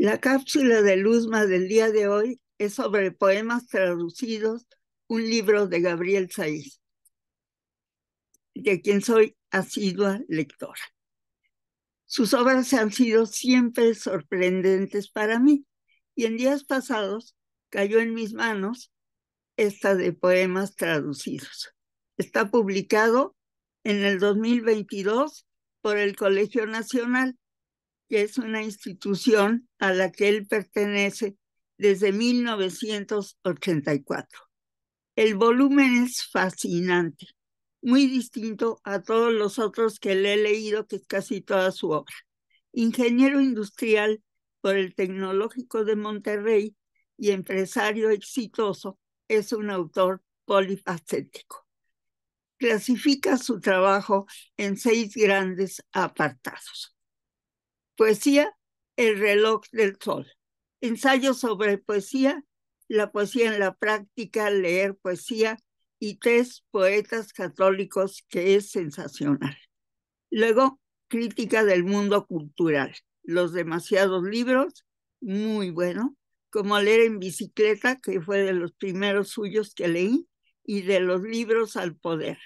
La cápsula de Luzma del día de hoy es sobre poemas traducidos, un libro de Gabriel Saiz, de quien soy asidua lectora. Sus obras han sido siempre sorprendentes para mí y en días pasados cayó en mis manos esta de poemas traducidos. Está publicado en el 2022 por el Colegio Nacional que es una institución a la que él pertenece desde 1984. El volumen es fascinante, muy distinto a todos los otros que le he leído, que es casi toda su obra. Ingeniero industrial por el Tecnológico de Monterrey y empresario exitoso, es un autor polifacético. Clasifica su trabajo en seis grandes apartados. Poesía, el reloj del sol. Ensayo sobre poesía, la poesía en la práctica, leer poesía y tres poetas católicos que es sensacional. Luego, crítica del mundo cultural. Los demasiados libros, muy bueno, como leer en bicicleta, que fue de los primeros suyos que leí, y de los libros al poder.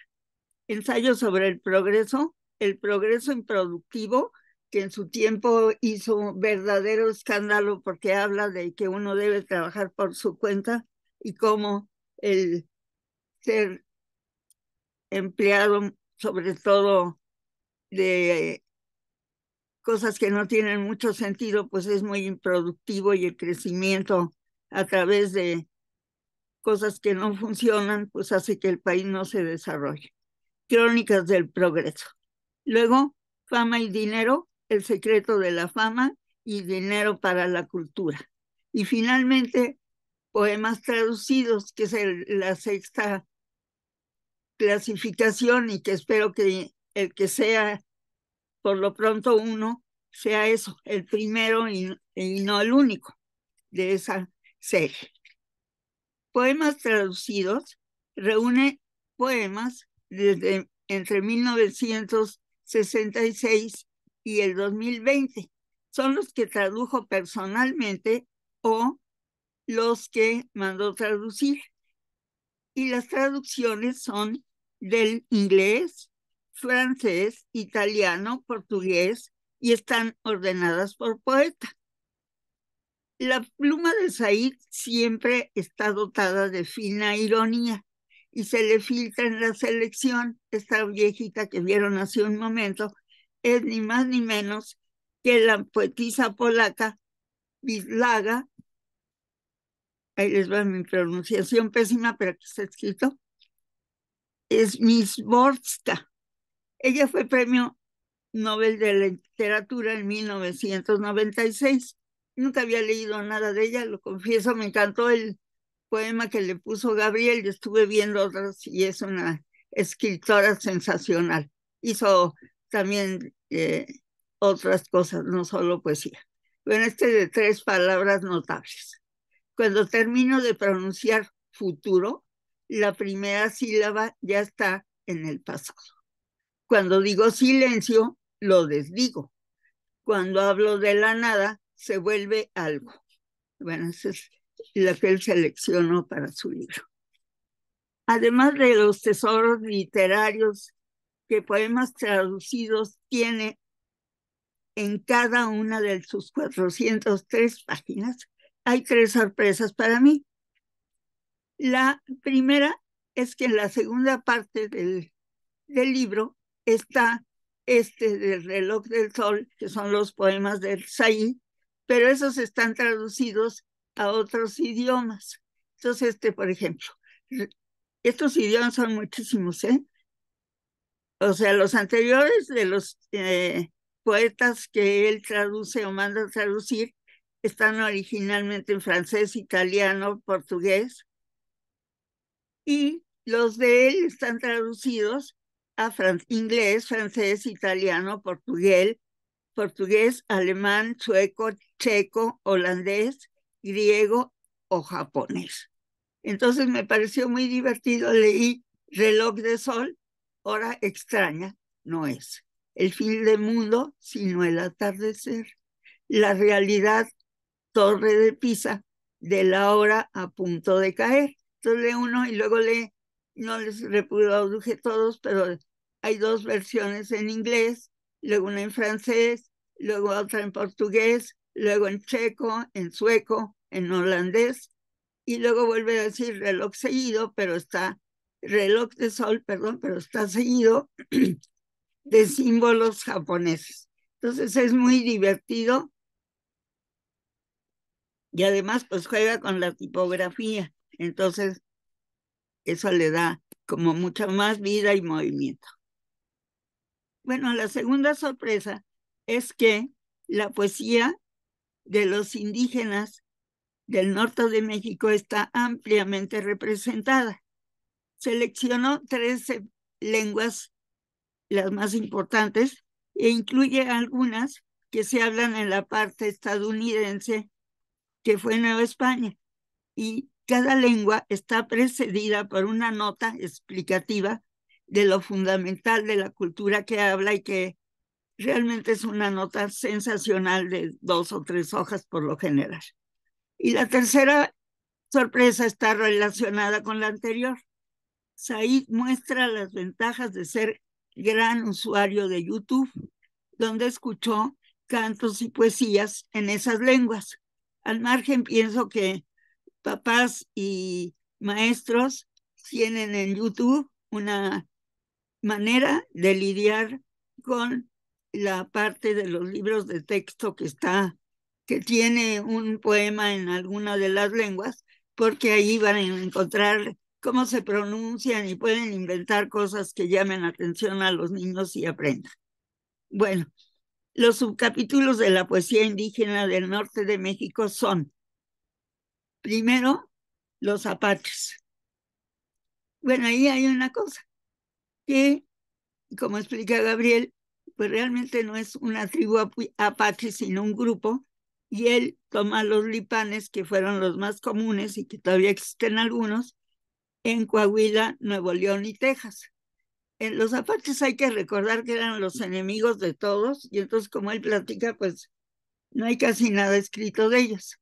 Ensayo sobre el progreso, el progreso improductivo que en su tiempo hizo verdadero escándalo porque habla de que uno debe trabajar por su cuenta y cómo el ser empleado, sobre todo de cosas que no tienen mucho sentido, pues es muy improductivo y el crecimiento a través de cosas que no funcionan, pues hace que el país no se desarrolle. Crónicas del progreso. Luego, fama y dinero, el secreto de la fama y Dinero para la cultura. Y finalmente, poemas traducidos, que es la sexta clasificación y que espero que el que sea por lo pronto uno sea eso, el primero y, y no el único de esa serie. Poemas traducidos reúne poemas desde entre 1966 y el 2020. Son los que tradujo personalmente o los que mandó traducir. Y las traducciones son del inglés, francés, italiano, portugués y están ordenadas por poeta. La pluma de Said siempre está dotada de fina ironía y se le filtra en la selección, esta viejita que vieron hace un momento, es ni más ni menos que la poetisa polaca Wislaga. Ahí les va mi pronunciación pésima, pero aquí está escrito. Es Borska. Ella fue premio Nobel de la Literatura en 1996. Nunca había leído nada de ella, lo confieso, me encantó el poema que le puso Gabriel, yo estuve viendo otras y es una escritora sensacional. Hizo también eh, otras cosas, no solo poesía. Bueno, este de tres palabras notables. Cuando termino de pronunciar futuro, la primera sílaba ya está en el pasado. Cuando digo silencio, lo desdigo. Cuando hablo de la nada, se vuelve algo. Bueno, esa es la que él seleccionó para su libro. Además de los tesoros literarios que poemas traducidos tiene en cada una de sus 403 páginas, hay tres sorpresas para mí. La primera es que en la segunda parte del, del libro está este del reloj del sol, que son los poemas del Saí, pero esos están traducidos a otros idiomas. Entonces, este, por ejemplo, estos idiomas son muchísimos, ¿eh? O sea, los anteriores de los eh, poetas que él traduce o manda traducir están originalmente en francés, italiano, portugués, y los de él están traducidos a inglés, francés, italiano, portugués, portugués, alemán, sueco, checo, holandés, griego o japonés. Entonces me pareció muy divertido, leer Reloj de Sol hora extraña no es el fin del mundo, sino el atardecer. La realidad, torre de Pisa, de la hora a punto de caer. Entonces lee uno y luego lee, no les reproduje todos, pero hay dos versiones en inglés, luego una en francés, luego otra en portugués, luego en checo, en sueco, en holandés, y luego vuelve a decir reloj seguido, pero está reloj de sol, perdón, pero está seguido de símbolos japoneses. Entonces es muy divertido y además pues juega con la tipografía. Entonces eso le da como mucha más vida y movimiento. Bueno, la segunda sorpresa es que la poesía de los indígenas del norte de México está ampliamente representada. Seleccionó 13 lenguas, las más importantes, e incluye algunas que se hablan en la parte estadounidense, que fue Nueva España. Y cada lengua está precedida por una nota explicativa de lo fundamental de la cultura que habla y que realmente es una nota sensacional de dos o tres hojas por lo general. Y la tercera sorpresa está relacionada con la anterior. Said muestra las ventajas de ser gran usuario de YouTube, donde escuchó cantos y poesías en esas lenguas. Al margen pienso que papás y maestros tienen en YouTube una manera de lidiar con la parte de los libros de texto que está que tiene un poema en alguna de las lenguas, porque ahí van a encontrar cómo se pronuncian y pueden inventar cosas que llamen atención a los niños y aprendan. Bueno, los subcapítulos de la poesía indígena del norte de México son, primero, los apaches. Bueno, ahí hay una cosa, que, como explica Gabriel, pues realmente no es una tribu apache, sino un grupo, y él toma los lipanes, que fueron los más comunes y que todavía existen algunos, en Coahuila, Nuevo León y Texas. En los Apaches hay que recordar que eran los enemigos de todos y entonces como él platica, pues no hay casi nada escrito de ellos.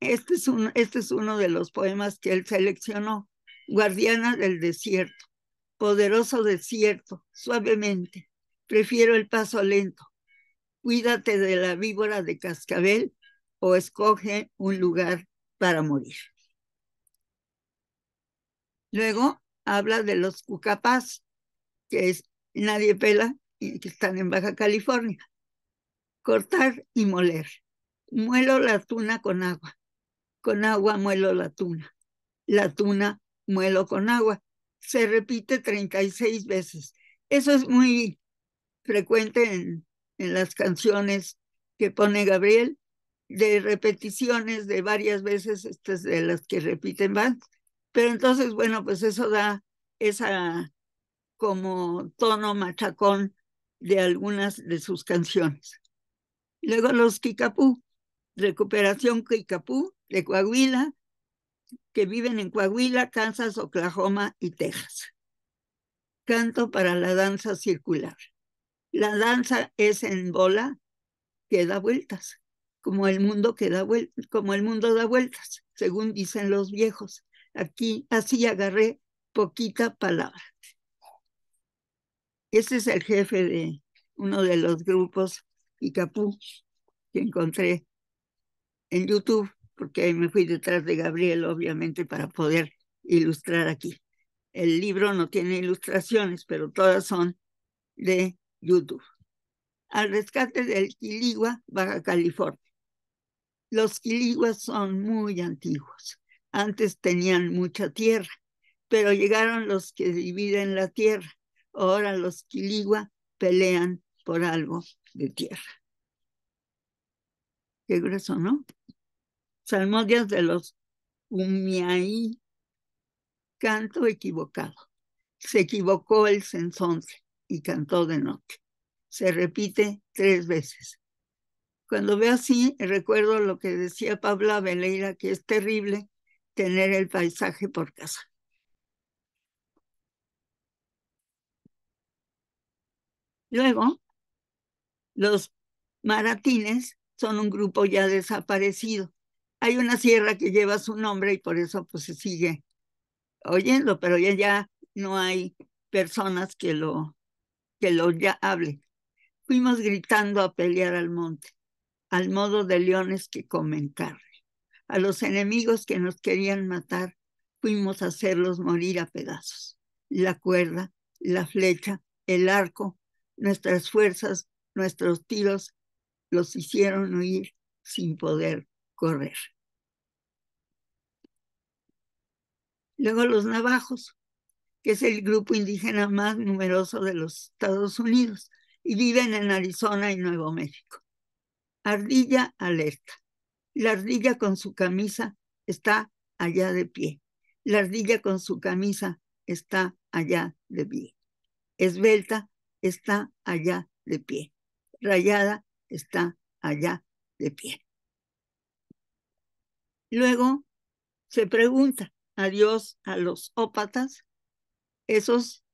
Este es, este es uno de los poemas que él seleccionó, Guardiana del Desierto, poderoso desierto, suavemente, prefiero el paso lento, cuídate de la víbora de cascabel o escoge un lugar para morir. Luego habla de los cucapás, que es nadie pela y que están en Baja California. Cortar y moler. Muelo la tuna con agua. Con agua muelo la tuna. La tuna muelo con agua. Se repite 36 veces. Eso es muy frecuente en, en las canciones que pone Gabriel, de repeticiones de varias veces, estas de las que repiten más pero entonces, bueno, pues eso da esa como tono machacón de algunas de sus canciones. Luego los Kikapú, Recuperación Kikapú de Coahuila, que viven en Coahuila, Kansas, Oklahoma y Texas. Canto para la danza circular. La danza es en bola que da vueltas, como el mundo que da vueltas, como el mundo da vueltas, según dicen los viejos. Aquí, así agarré poquita palabra. Este es el jefe de uno de los grupos Icapú que encontré en YouTube, porque ahí me fui detrás de Gabriel, obviamente, para poder ilustrar aquí. El libro no tiene ilustraciones, pero todas son de YouTube. Al rescate del Quiligua, Baja California. Los Quiliguas son muy antiguos. Antes tenían mucha tierra, pero llegaron los que dividen la tierra. Ahora los quiligua pelean por algo de tierra. Qué grueso, ¿no? Salmodias de los Umiaí, canto equivocado. Se equivocó el censonce y cantó de noche. Se repite tres veces. Cuando veo así, recuerdo lo que decía Pabla Veleira, que es terrible tener el paisaje por casa. Luego, los maratines son un grupo ya desaparecido. Hay una sierra que lleva su nombre y por eso pues se sigue oyendo, pero ya, ya no hay personas que lo, que lo ya hablen. Fuimos gritando a pelear al monte, al modo de leones que carne. A los enemigos que nos querían matar, fuimos a hacerlos morir a pedazos. La cuerda, la flecha, el arco, nuestras fuerzas, nuestros tiros, los hicieron huir sin poder correr. Luego los navajos, que es el grupo indígena más numeroso de los Estados Unidos y viven en Arizona y Nuevo México. Ardilla alerta. La ardilla con su camisa está allá de pie. La ardilla con su camisa está allá de pie. Esbelta está allá de pie. Rayada está allá de pie. Luego se pregunta adiós a los ópatas, esos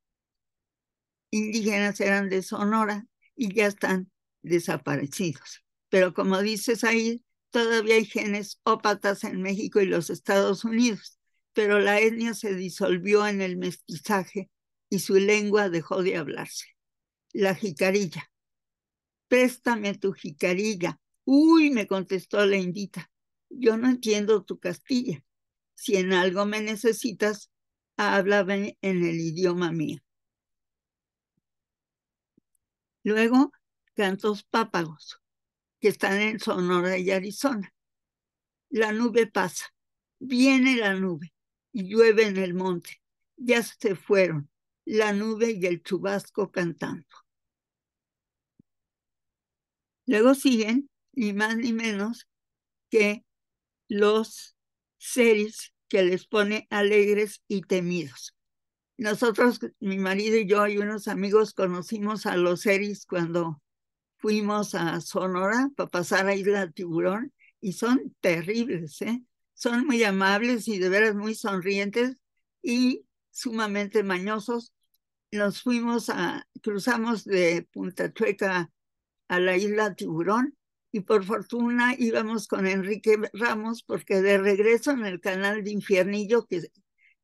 indígenas eran de Sonora y ya están desaparecidos. Pero como dices ahí, Todavía hay genes ópatas en México y los Estados Unidos, pero la etnia se disolvió en el mestizaje y su lengua dejó de hablarse. La jicarilla. Préstame tu jicarilla. Uy, me contestó la indita. Yo no entiendo tu castilla. Si en algo me necesitas, háblame en el idioma mío. Luego, cantos pápagos que están en Sonora y Arizona. La nube pasa, viene la nube y llueve en el monte. Ya se fueron la nube y el chubasco cantando. Luego siguen, ni más ni menos, que los seres que les pone alegres y temidos. Nosotros, mi marido y yo y unos amigos conocimos a los seres cuando fuimos a Sonora para pasar a Isla Tiburón y son terribles, ¿eh? Son muy amables y de veras muy sonrientes y sumamente mañosos. Nos fuimos a, cruzamos de Punta Chueca a la Isla Tiburón y por fortuna íbamos con Enrique Ramos porque de regreso en el canal de Infiernillo, que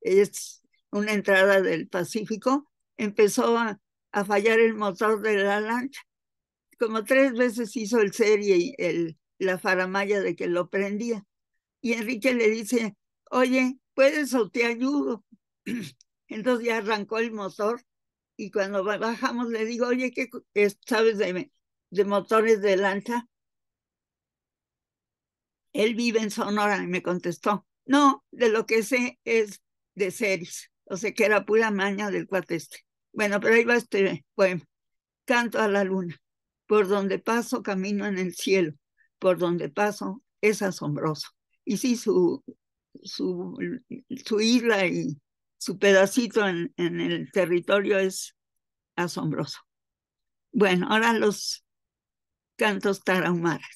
es una entrada del Pacífico, empezó a, a fallar el motor de la lancha como tres veces hizo el serie, el, la faramaya de que lo prendía. Y Enrique le dice, oye, ¿puedes o te ayudo? Entonces ya arrancó el motor y cuando bajamos le digo, oye, ¿qué sabes de, de motores de lanza Él vive en Sonora y me contestó, no, de lo que sé es de series, o sea que era pura maña del cuate este. Bueno, pero ahí va este poema, Canto a la Luna. Por donde paso camino en el cielo, por donde paso es asombroso. Y sí, su, su, su isla y su pedacito en, el territorio es asombroso. Bueno, ahora los cantos tarahumaras.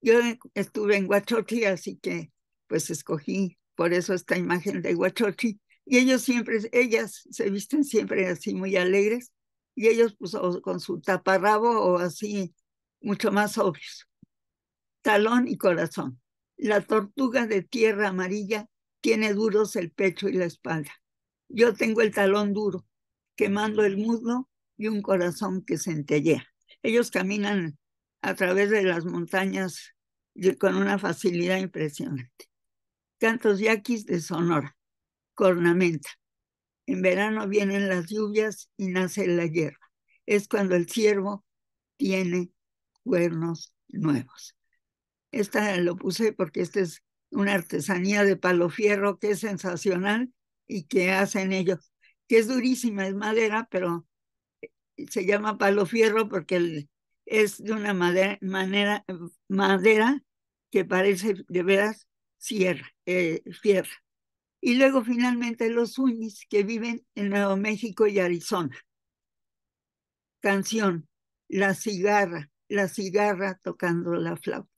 Yo estuve en Huachochi, así que pues escogí por eso esta imagen de Huachochi. Y ellos siempre, ellas se visten siempre así muy alegres y ellos pues, con su taparrabo o así, mucho más obvios. Talón y corazón. La tortuga de tierra amarilla tiene duros el pecho y la espalda. Yo tengo el talón duro, quemando el muslo y un corazón que centellea. Ellos caminan a través de las montañas con una facilidad impresionante. Cantos yaquis de Sonora, cornamenta. En verano vienen las lluvias y nace la hierba. Es cuando el ciervo tiene cuernos nuevos. Esta lo puse porque esta es una artesanía de palo fierro que es sensacional y que hacen ellos, que es durísima, es madera, pero eh, se llama palo fierro porque es de una madera, manera, madera que parece de veras sierra, eh, fierra y luego finalmente los Unis que viven en Nuevo México y Arizona. Canción, la cigarra, la cigarra tocando la flauta.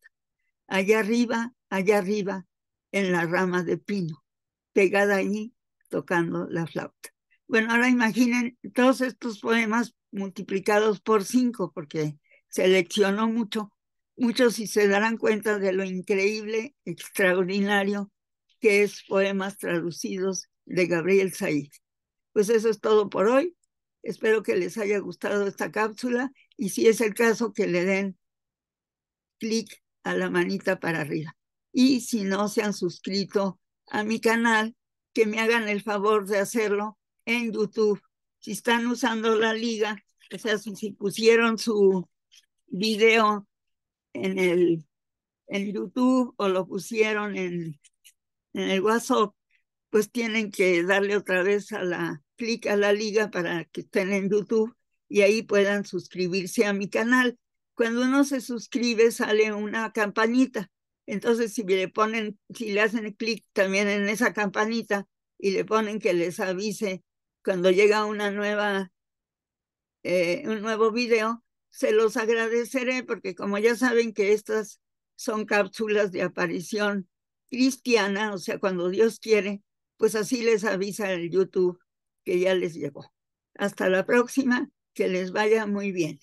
Allá arriba, allá arriba, en la rama de pino, pegada allí, tocando la flauta. Bueno, ahora imaginen todos estos poemas multiplicados por cinco, porque seleccionó mucho. Muchos si se darán cuenta de lo increíble, extraordinario que es Poemas Traducidos de Gabriel Said. Pues eso es todo por hoy. Espero que les haya gustado esta cápsula y si es el caso que le den clic a la manita para arriba. Y si no se han suscrito a mi canal, que me hagan el favor de hacerlo en YouTube. Si están usando la liga, o sea, si pusieron su video en el en YouTube o lo pusieron en en el WhatsApp, pues tienen que darle otra vez a la clic a la liga para que estén en YouTube y ahí puedan suscribirse a mi canal. Cuando uno se suscribe sale una campanita. Entonces si le ponen, si le hacen clic también en esa campanita y le ponen que les avise cuando llega una nueva eh, un nuevo video, se los agradeceré porque como ya saben que estas son cápsulas de aparición cristiana, o sea, cuando Dios quiere, pues así les avisa el YouTube que ya les llegó. Hasta la próxima, que les vaya muy bien.